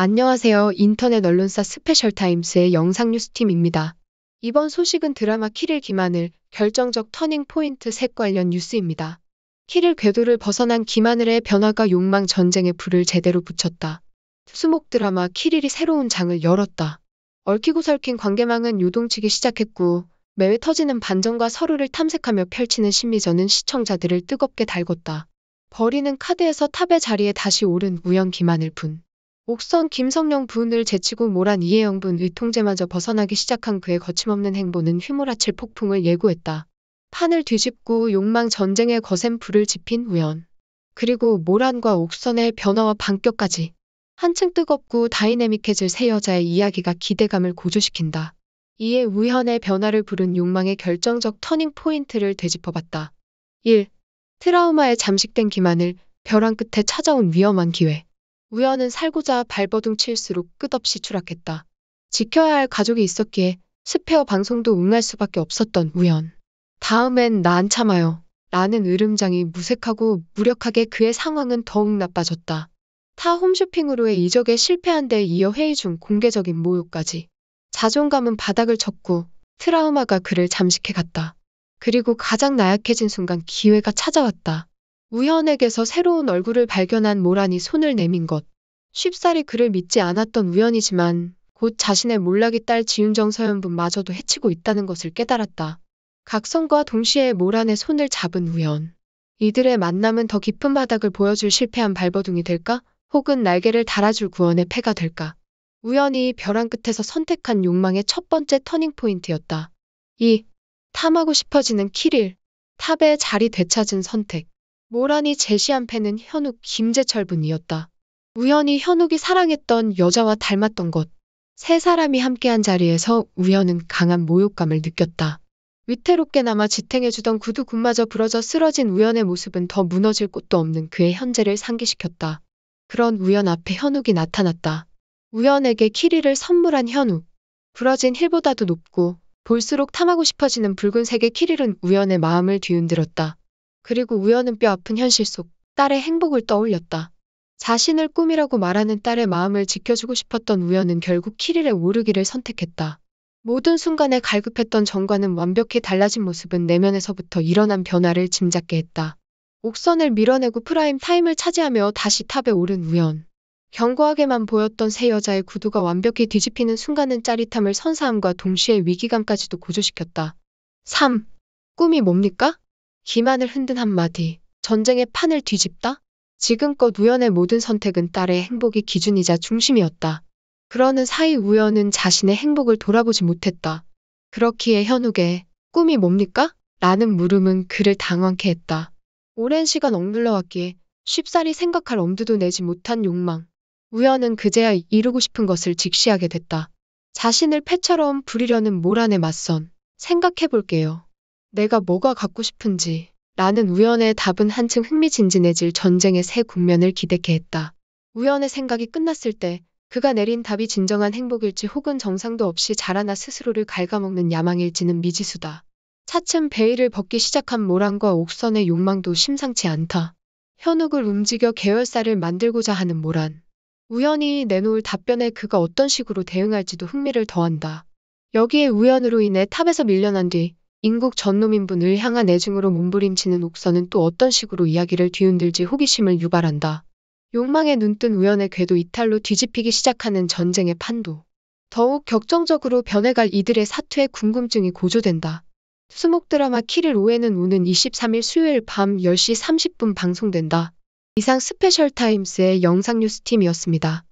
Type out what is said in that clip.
안녕하세요. 인터넷 언론사 스페셜타임스의 영상 뉴스팀입니다. 이번 소식은 드라마 키릴 김하늘 결정적 터닝포인트 색 관련 뉴스입니다. 키릴 궤도를 벗어난 김하늘의 변화가 욕망 전쟁의 불을 제대로 붙였다. 수목 드라마 키릴이 새로운 장을 열었다. 얽히고 설킨 관계망은 요동치기 시작했고 매회 터지는 반전과 서로를 탐색하며 펼치는 심리전은 시청자들을 뜨겁게 달궜다. 버리는 카드에서 탑의 자리에 다시 오른 우연 김하늘 분. 옥선 김성령 분을 제치고 몰한 이해영 분 의통제마저 벗어나기 시작한 그의 거침없는 행보는 휘몰아칠 폭풍을 예고했다. 판을 뒤집고 욕망 전쟁의 거센 불을 지핀 우연. 그리고 모란과 옥선의 변화와 반격까지 한층 뜨겁고 다이내믹해질 새 여자의 이야기가 기대감을 고조시킨다. 이에 우연의 변화를 부른 욕망의 결정적 터닝 포인트를 되짚어봤다. 1. 트라우마에 잠식된 기만을 벼랑 끝에 찾아온 위험한 기회. 우연은 살고자 발버둥 칠수록 끝없이 추락했다. 지켜야 할 가족이 있었기에 스페어 방송도 응할 수밖에 없었던 우연. 다음엔 나 안 참아요. 라는 으름장이 무색하고 무력하게 그의 상황은 더욱 나빠졌다. 타 홈쇼핑으로의 이적에 실패한 데 이어 회의 중 공개적인 모욕까지. 자존감은 바닥을 쳤고 트라우마가 그를 잠식해 갔다. 그리고 가장 나약해진 순간 기회가 찾아왔다. 우연에게서 새로운 얼굴을 발견한 모란이 손을 내민 것. 쉽사리 그를 믿지 않았던 우연이지만 곧 자신의 몰락이 딸 지윤정 서연분마저도 해치고 있다는 것을 깨달았다. 각성과 동시에 모란의 손을 잡은 우연. 이들의 만남은 더 깊은 바닥을 보여줄 실패한 발버둥이 될까? 혹은 날개를 달아줄 구원의 패가 될까? 우연히 벼랑 끝에서 선택한 욕망의 첫 번째 터닝포인트였다. 2. 탐하고 싶어지는 키릴. 탑의 자리 되찾은 선택. 모란이 제시한 패는 현욱 김재철 분이었다. 우연히 현욱이 사랑했던 여자와 닮았던 것. 세 사람이 함께한 자리에서 우연은 강한 모욕감을 느꼈다. 위태롭게나마 지탱해주던 구두 군마저 부러져 쓰러진 우연의 모습은 더 무너질 곳도 없는 그의 현재를 상기시켰다. 그런 우연 앞에 현욱이 나타났다. 우연에게 키리를 선물한 현욱. 부러진 힐보다도 높고 볼수록 탐하고 싶어지는 붉은색의 키릴은 우연의 마음을 뒤흔들었다. 그리고 우연은 뼈 아픈 현실 속 딸의 행복을 떠올렸다. 자신을 꿈이라고 말하는 딸의 마음을 지켜주고 싶었던 우연은 결국 키릴에 오르기를 선택했다. 모든 순간에 갈급했던 정관은 완벽히 달라진 모습은 내면에서부터 일어난 변화를 짐작게 했다. 옥선을 밀어내고 프라임 타임을 차지하며 다시 탑에 오른 우연. 견고하게만 보였던 세 여자의 구두가 완벽히 뒤집히는 순간은 짜릿함을 선사함과 동시에 위기감까지도 고조시켰다. 3. 꿈이 뭡니까? 기만을 흔든 한마디. 전쟁의 판을 뒤집다? 지금껏 우연의 모든 선택은 딸의 행복이 기준이자 중심이었다. 그러는 사이 우연은 자신의 행복을 돌아보지 못했다. 그렇기에 현욱의 꿈이 뭡니까? 라는 물음은 그를 당황케 했다. 오랜 시간 억눌러 왔기에 쉽사리 생각할 엄두도 내지 못한 욕망. 우연은 그제야 이루고 싶은 것을 직시하게 됐다. 자신을 패처럼 부리려는 모란에 맞선 생각해볼게요. 내가 뭐가 갖고 싶은지 라는 우연의 답은 한층 흥미진진해질 전쟁의 새 국면을 기대케 했다. 우연의 생각이 끝났을 때 그가 내린 답이 진정한 행복일지 혹은 정상도 없이 자라나 스스로를 갉아먹는 야망일지는 미지수다. 차츰 베일을 벗기 시작한 모란과 옥선의 욕망도 심상치 않다. 현욱을 움직여 계열사를 만들고자 하는 모란. 우연히 내놓을 답변에 그가 어떤 식으로 대응할지도 흥미를 더한다. 여기에 우연으로 인해 탑에서 밀려난 뒤 인국 전노민분을 향한 애증으로 몸부림치는 옥선은 또 어떤 식으로 이야기를 뒤흔들지 호기심을 유발한다. 욕망에 눈뜬 우연의 궤도 이탈로 뒤집히기 시작하는 전쟁의 판도. 더욱 격정적으로 변해갈 이들의 사투에 궁금증이 고조된다. 수목 드라마 키를오해는 오는 23일 수요일 밤 10시 30분 방송된다. 이상 스페셜 타임스의 영상 뉴스팀이었습니다.